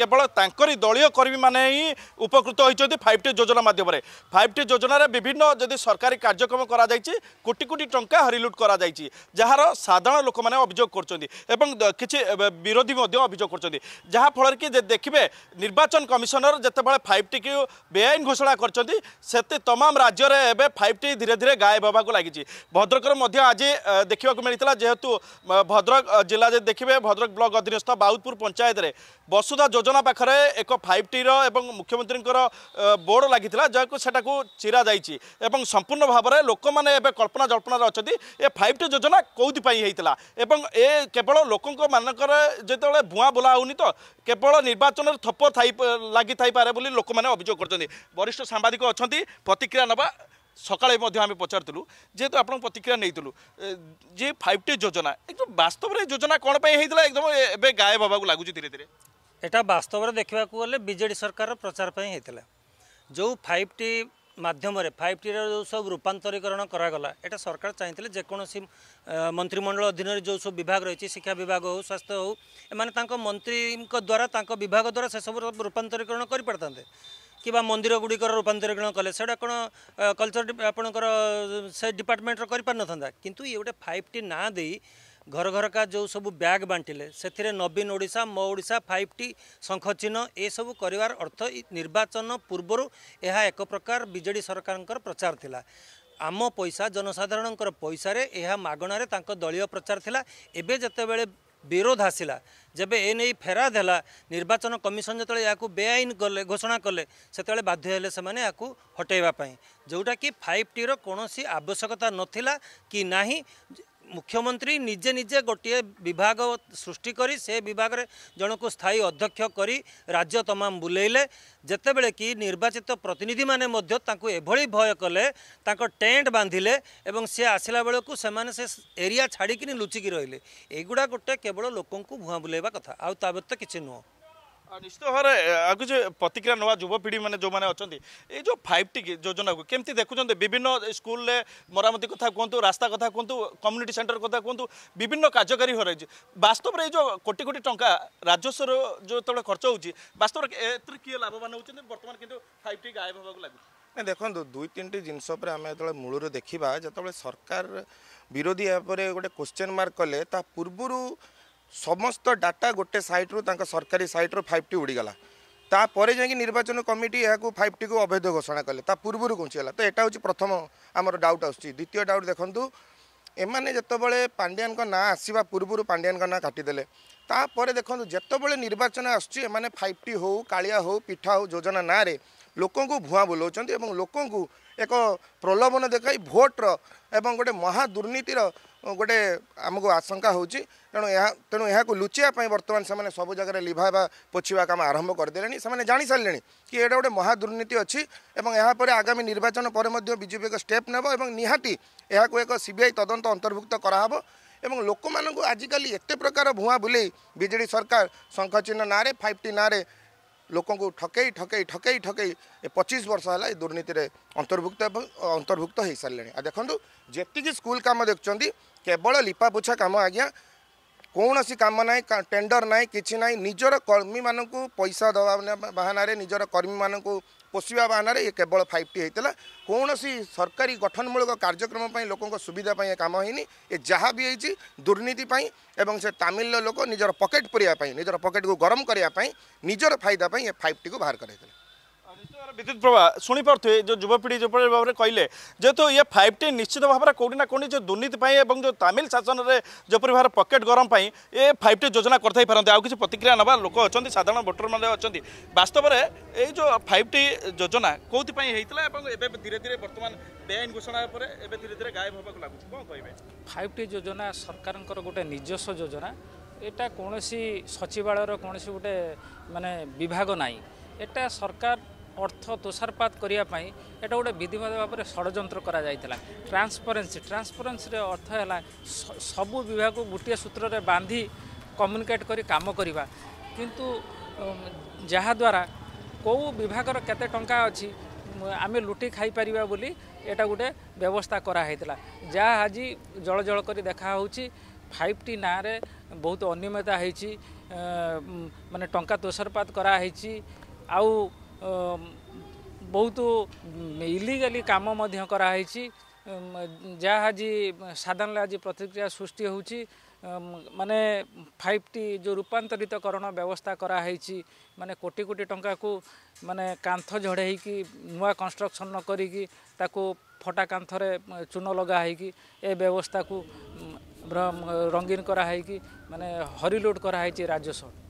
কেবল তাঁকরি দলীয় কর্মী মানে হি উপকৃত হয়েছেন ফাইভ টি যোজনা মাধ্যমে ফাইভ টি যোজনার বিভিন্ন যদি সরকারি কার্যক্রম করা যাই কোটি কোটি টঙ্কা হরিলুট করা যাই যার সাধারণ লোক মানে অভিযোগ করছেন এবং কিছু বিরোধী অভিযোগ করছেন যাফলের কি দেখবে নির্বাচন কমিশনর যেতবে ফাইভ টি কু বেআইন ঘোষণা করছেন সেতে তমাম রাজ্যের এবে ফাইভ টি ধীরে ধীরে গায়েব হওয়া লাগিছে ভদ্রকর মধ্যে আজ দেখা মিলে যেহেতু ভদ্রক জেলা দেখবে ভদ্রক ব্লক অধীনস্থ বাউদপুর পঞ্চায়েতের বসুধা ଯୋଜନା ପାଖରେ ଏକ ଫାଇଭ୍ ଟିର ଏବଂ ମୁଖ୍ୟମନ୍ତ୍ରୀଙ୍କର ବୋର୍ଡ଼ ଲାଗିଥିଲା ଯାହାକୁ ସେଟାକୁ ଚିରା ଯାଇଛି ଏବଂ ସମ୍ପୂର୍ଣ୍ଣ ଭାବରେ ଲୋକମାନେ ଏବେ କଳ୍ପନା ଜଳ୍ପନାରେ ଅଛନ୍ତି ଏ ଫାଇଭ୍ ଟି ଯୋଜନା କେଉଁଥିପାଇଁ ହେଇଥିଲା ଏବଂ ଏ କେବଳ ଲୋକଙ୍କ ମାନଙ୍କର ଯେତେବେଳେ ଭୁଆଁ ବୋଲା ହେଉନି ତ କେବଳ ନିର୍ବାଚନରେ ଥପ ଥାଇ ଲାଗିଥାଇପାରେ ବୋଲି ଲୋକମାନେ ଅଭିଯୋଗ କରୁଛନ୍ତି ବରିଷ୍ଠ ସାମ୍ବାଦିକ ଅଛନ୍ତି ପ୍ରତିକ୍ରିୟା ନେବା ସକାଳେ ମଧ୍ୟ ଆମେ ପଚାରୁଥିଲୁ ଯେହେତୁ আপনার ପ୍ରତିକ୍ରିୟା ନେଇଥିଲୁ যে ଫାଇଭ୍ ଟି ଯୋଜନା একদম বাস্তবরে যোজনা কোণ পাই হয়েছিল একদম এবে গায়েব হওয়া লাগুছে ଧୀରେ ধীরে এটা বাস্তৱৰে দেখিবাককলে বিজেডি সরকারৰ প্ৰচাৰ পই হেইতলে যো 5T মাধ্যমৰে 5T ৰ যো সব ৰূপান্তৰিকৰণ কৰা গলা এটা সরকার চাইtile যে কোন সি মন্ত্রী মণ্ডল অধীনৰ যো সব বিভাগ ৰে চি শিক্ষা বিভাগ হওক স্বাস্থ্য হওক এমান তাকক মন্ত্রীক দ্বাৰা তাকক বিভাগ দ্বাৰা সে সব ৰূপান্তৰিকৰণ কৰি পৰতান্তে কিবা মন্দিৰ গুডি কৰা ৰূপান্তৰিকৰণ কৰলে সেডা কোন কালচাৰ আপোনকৰ সে ডিপাৰ্টমেন্টৰ কৰি পানী নথंदा কিন্তু ই ওটে 5T না দেই ଘର ଘରକା ଯେଉଁ ସବୁ ବ୍ୟାଗ୍ ବାଣ୍ଟିଲେ ସେଥିରେ ନବୀନ ଓଡ଼ିଶା ମୋ ଓଡ଼ିଶା ଫାଇଭ୍ ଟି ଶଙ୍ଖଚିହ୍ନ ଏସବୁ କରିବାର ଅର୍ଥ ନିର୍ବାଚନ ପୂର୍ବରୁ ଏହା ଏକ ପ୍ରକାର ବିଜେଡ଼ି ସରକାରଙ୍କର ପ୍ରଚାର ଥିଲା ଆମ ପଇସା ଜନସାଧାରଣଙ୍କର ପଇସାରେ ଏହା ମାଗଣାରେ ତାଙ୍କ ଦଳୀୟ ପ୍ରଚାର ଥିଲା ଏବେ ଯେତେବେଳେ ବିରୋଧ ଆସିଲା ଯେବେ ଏ ନେଇ ଫେରାଦ ହେଲା ନିର୍ବାଚନ କମିଶନ ଯେତେବେଳେ ଏହାକୁ ବେଆଇନ କଲେ ଘୋଷଣା କଲେ ସେତେବେଳେ ବାଧ୍ୟ ହେଲେ ସେମାନେ ଏହାକୁ ହଟେଇବା ପାଇଁ ଯେଉଁଟାକି ଫାଇଭ୍ ଟିର କୌଣସି ଆବଶ୍ୟକତା ନଥିଲା କି ନାହିଁ ମୁଖ୍ୟମନ୍ତ୍ରୀ ନିଜେ ନିଜେ ଗୋଟିଏ ବିଭାଗ ସୃଷ୍ଟି କରି ସେ ବିଭାଗରେ ଜଣକୁ ସ୍ଥାୟୀ ଅଧ୍ୟକ୍ଷ କରି ରାଜ୍ୟ ତମାମ ବୁଲେଇଲେ ଯେତେବେଳେ କି ନିର୍ବାଚିତ ପ୍ରତିନିଧିମାନେ ମଧ୍ୟ ତାଙ୍କୁ ଏଭଳି ଭୟ କଲେ ତାଙ୍କ ଟେଣ୍ଟ ବାନ୍ଧିଲେ ଏବଂ ସେ ଆସିଲା ବେଳକୁ ସେମାନେ ସେ ଏରିଆ ଛାଡ଼ିକିନି ଲୁଚିକି ରହିଲେ ଏଗୁଡ଼ା ଗୋଟେ କେବଳ ଲୋକଙ୍କୁ ଭୁଆଁ ବୁଲେଇବା କଥା ଆଉ ତା' ବ୍ୟତୀତ କିଛି ନୁହଁ ନିଶ୍ଚିତ ଭାବରେ ଆଗକୁ ଯେ ପ୍ରତିକ୍ରିୟା ନେବା ଯୁବପିଢ଼ିମାନେ ଯେଉଁମାନେ ଅଛନ୍ତି ଏଇ ଯେଉଁ ଫାଇଭ୍ ଟି ଯୋଜନାକୁ କେମିତି ଦେଖୁଛନ୍ତି ବିଭିନ୍ନ ସ୍କୁଲରେ ମରାମତି କଥା କୁହନ୍ତୁ ରାସ୍ତା କଥା କୁହନ୍ତୁ କମ୍ୟୁନିଟି ସେଣ୍ଟର କଥା କୁହନ୍ତୁ ବିଭିନ୍ନ କାର୍ଯ୍ୟକାରୀ କରାଇଛି ବାସ୍ତବରେ ଏଇ ଯେଉଁ କୋଟି କୋଟି ଟଙ୍କା ରାଜସ୍ୱର ଯେତେବେଳେ ଖର୍ଚ୍ଚ ହେଉଛି ବାସ୍ତବରେ ଏଥିରେ କିଏ ଲାଭବାନ ହେଉଛନ୍ତି ବର୍ତ୍ତମାନ କିନ୍ତୁ ଫାଇଭ୍ ଟି ଗାୟବ ହେବାକୁ ଲାଗୁଛି ନା ଦେଖନ୍ତୁ ଦୁଇ ତିନିଟି ଜିନିଷ ଉପରେ ଆମେ ଯେତେବେଳେ ମୂଳରୁ ଦେଖିବା ଯେତେବେଳେ ସରକାର ବିରୋଧୀ ଏହା ଉପରେ ଗୋଟେ କୋଶ୍ଚେନ୍ ମାର୍କ କଲେ ତା ପୂର୍ବରୁ ସମସ୍ତ ଡାଟା ଗୋଟେ ସାଇଟ୍ରୁ ତାଙ୍କ ସରକାରୀ ସାଇଟ୍ରୁ ଫାଇଭ୍ ଟି ଉଡ଼ିଗଲା ତାପରେ ଯାଇକି ନିର୍ବାଚନ କମିଟି ଏହାକୁ ଫାଇଭ୍ ଟିକୁ ଅବୈଧ ଘୋଷଣା କଲେ ତା ପୂର୍ବରୁ ଘୁଞ୍ଚି ହେଲା ତ ଏଇଟା ହେଉଛି ପ୍ରଥମ ଆମର ଡାଉଟ୍ ଆସୁଛି ଦ୍ୱିତୀୟ ଡାଉଟ୍ ଦେଖନ୍ତୁ ଏମାନେ ଯେତେବେଳେ ପାଣ୍ଡିଆନଙ୍କ ନାଁ ଆସିବା ପୂର୍ବରୁ ପାଣ୍ଡିଆନଙ୍କ ନାଁ କାଟିଦେଲେ ତାପରେ ଦେଖନ୍ତୁ ଯେତେବେଳେ ନିର୍ବାଚନ ଆସୁଛି ଏମାନେ ଫାଇଭ୍ ଟି ହେଉ କାଳିଆ ହେଉ ପିଠା ହେଉ ଯୋଜନା ନାଁରେ ଲୋକଙ୍କୁ ଭୁଆଁ ବୁଲାଉଛନ୍ତି ଏବଂ ଲୋକଙ୍କୁ ଏକ ପ୍ରଲୋଭନ ଦେଖାଇ ଭୋଟ୍ର ଏବଂ ଗୋଟେ ମହାଦୁର୍ନୀତିର ଗୋଟେ ଆମକୁ ଆଶଙ୍କା ହେଉଛି ତେଣୁ ଏହା ତେଣୁ ଏହାକୁ ଲୁଚିବା ପାଇଁ ବର୍ତ୍ତମାନ ସେମାନେ ସବୁ ଜାଗାରେ ଲିଭା ବା ପୋଛିବା କାମ ଆରମ୍ଭ କରିଦେଲେଣି ସେମାନେ ଜାଣିସାରିଲେଣି କି ଏଇଟା ଗୋଟେ ମହାଦୁର୍ନୀତି ଅଛି ଏବଂ ଏହାପରେ ଆଗାମୀ ନିର୍ବାଚନ ପରେ ମଧ୍ୟ ବିଜେପି ଏକ ଷ୍ଟେପ୍ ନେବ ଏବଂ ନିହାତି ଏହାକୁ ଏକ ସିବିଆଇ ତଦନ୍ତ ଅନ୍ତର୍ଭୁକ୍ତ କରାହେବ ଏବଂ ଲୋକମାନଙ୍କୁ ଆଜିକାଲି ଏତେ ପ୍ରକାର ଭୁଆଁ ବୁଲେଇ ବିଜେଡ଼ି ସରକାର ଶଙ୍ଖଚିହ୍ନ ନାଁରେ ଫାଇଭ୍ ଟି ନାଁରେ ଲୋକଙ୍କୁ ଠକେଇ ଠକେଇ ଠକେଇ ଠକେଇ ଏ ପଚିଶ ବର୍ଷ ହେଲା ଏ ଦୁର୍ନୀତିରେ ଅନ୍ତର୍ଭୁକ୍ତ ଅନ୍ତର୍ଭୁକ୍ତ ହୋଇସାରିଲେଣି ଆଉ ଦେଖନ୍ତୁ ଯେତିକି ସ୍କୁଲ କାମ ଦେଖୁଛନ୍ତି କେବଳ ଲିପାପୋଛା କାମ ଆଜ୍ଞା କୌଣସି କାମ ନାହିଁ ଟେଣ୍ଡର ନାହିଁ କିଛି ନାହିଁ ନିଜର କର୍ମୀମାନଙ୍କୁ ପଇସା ଦେବା ବାହାନାରେ ନିଜର କର୍ମୀମାନଙ୍କୁ ପୋଷିବା ବାହାନାରେ ଇଏ କେବଳ ଫାଇଭ ଟି ହେଇଥିଲା କୌଣସି ସରକାରୀ ଗଠନମୂଳକ କାର୍ଯ୍ୟକ୍ରମ ପାଇଁ ଲୋକଙ୍କ ସୁବିଧା ପାଇଁ ଏ କାମ ହୋଇନି ଏ ଯାହା ବି ହେଇଛି ଦୁର୍ନୀତି ପାଇଁ ଏବଂ ସେ ତାମିଲର ଲୋକ ନିଜର ପକେଟ୍ ପୁରିବା ପାଇଁ ନିଜର ପକେଟ୍କୁ ଗରମ କରିବା ପାଇଁ ନିଜର ଫାଇଦା ପାଇଁ ଏ ଫାଇଭ ଟିକୁ ବାହାର କରାଇଥିଲେ ବିଦ୍ୟୁତ ପ୍ରଭା ଶୁଣିପାରୁଥିବେ ଯେଉଁ ଯୁବପିଢ଼ି ଯେପରି ଭାବରେ କହିଲେ ଯେହେତୁ ଇଏ ଫାଇଭ୍ ଟି ନିଶ୍ଚିତ ଭାବରେ କେଉଁଠି ନା କେଉଁଠି ଯେଉଁ ଦୁର୍ନୀତି ପାଇଁ ଏବଂ ଯେଉଁ ତାମିଲ ଶାସନରେ ଯେପରି ଭାବରେ ପକେଟ୍ ଗରମ ପାଇଁ ଏ ଫାଇଭ୍ ଟି ଯୋଜନା କରିଥାଇପାରନ୍ତି ଆଉ କିଛି ପ୍ରତିକ୍ରିୟା ନେବା ଲୋକ ଅଛନ୍ତି ସାଧାରଣ ଭୋଟରମାନେ ଅଛନ୍ତି ବାସ୍ତବରେ ଏଇ ଯେଉଁ ଫାଇଭ୍ ଟି ଯୋଜନା କେଉଁଥିପାଇଁ ହେଇଥିଲା ଏବଂ ଏବେ ଧୀରେ ଧୀରେ ବର୍ତ୍ତମାନ ବେଆଇନ ଘୋଷଣା ପରେ ଏବେ ଧୀରେ ଧୀରେ ଗାୟବ ହେବାକୁ ଲାଗୁଛି କ'ଣ କହିବେ ଫାଇଭ୍ ଟି ଯୋଜନା ସରକାରଙ୍କର ଗୋଟେ ନିଜସ୍ୱ ଯୋଜନା এটা কোণী সচিবালয়ের কোণী গোটে মানে বিভাগ নাই এটা সরকার অর্থ তুষারপাত করা এটা গোটে বিধিবদ্ধ ভাবে ষড়যন্ত্র করা যাই ট্রান্সপরেন্সি ট্রান্সপরেন্সির অর্থ হল সবু বিভাগ গোটিয়ে সূত্রের বাঁধি কমুনিকেট করে কাম করা কিন্তু যাহাদ্বারা কেউ বিভাগের কেতে টঙ্কা অছি আমি লুটি খাইপার বলে এটা গোটে ব্যবস্থা করা হয়েছিল যা আজি জল জল করে দেখা হচ্ছে ফাইভ টি না বহুত অনিয়মিতা হয়েছি মানে টঙ্কা তুষারপাত করা হয়েছি আউ ବହୁତ ଇଲିଗାଲି କାମ ମଧ୍ୟ କରାହେଇଛି ଯାହା ଆଜି ସାଧାରଣରେ ଆଜି ପ୍ରତିକ୍ରିୟା ସୃଷ୍ଟି ହେଉଛି ମାନେ ଫାଇଭ୍ ଟି ଯେଉଁ ରୂପାନ୍ତରିତକରଣ ବ୍ୟବସ୍ଥା କରାହେଇଛି ମାନେ କୋଟି କୋଟି ଟଙ୍କାକୁ ମାନେ କାନ୍ଥ ଝଡ଼େଇକି ନୂଆ କନଷ୍ଟ୍ରକ୍ସନ୍ କରିକି ତାକୁ ଫଟା କାନ୍ଥରେ ଚୂନ ଲଗା ହେଇକି ଏ ବ୍ୟବସ୍ଥାକୁ ରଙ୍ଗୀନ କରାହେଇକି ମାନେ ହରିଲୋଡ଼ କରାହେଇଛି ରାଜସ୍ୱ